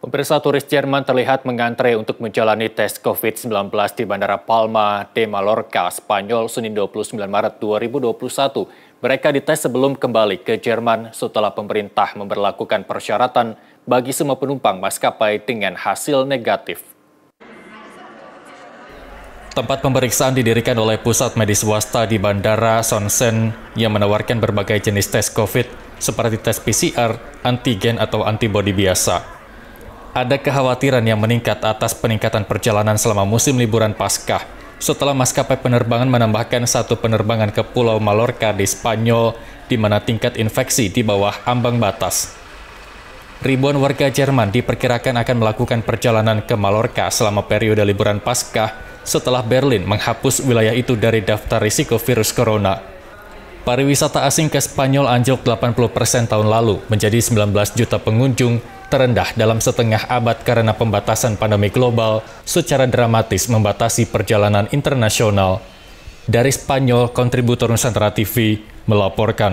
Pemirsa turis Jerman terlihat mengantre untuk menjalani tes COVID-19 di Bandara Palma de Mallorca, Spanyol, Senin 29 Maret 2021. Mereka dites sebelum kembali ke Jerman setelah pemerintah memperlakukan persyaratan bagi semua penumpang maskapai dengan hasil negatif. Tempat pemeriksaan didirikan oleh pusat medis swasta di Bandara Sonsen yang menawarkan berbagai jenis tes COVID seperti tes PCR, antigen atau antibodi biasa ada kekhawatiran yang meningkat atas peningkatan perjalanan selama musim liburan Paskah setelah maskapai penerbangan menambahkan satu penerbangan ke Pulau Mallorca di Spanyol di mana tingkat infeksi di bawah ambang batas. Ribuan warga Jerman diperkirakan akan melakukan perjalanan ke Mallorca selama periode liburan Paskah setelah Berlin menghapus wilayah itu dari daftar risiko virus corona. Pariwisata asing ke Spanyol anjlok 80% tahun lalu menjadi 19 juta pengunjung terendah dalam setengah abad karena pembatasan pandemi global secara dramatis membatasi perjalanan internasional. Dari Spanyol, kontributor Nusantara TV melaporkan.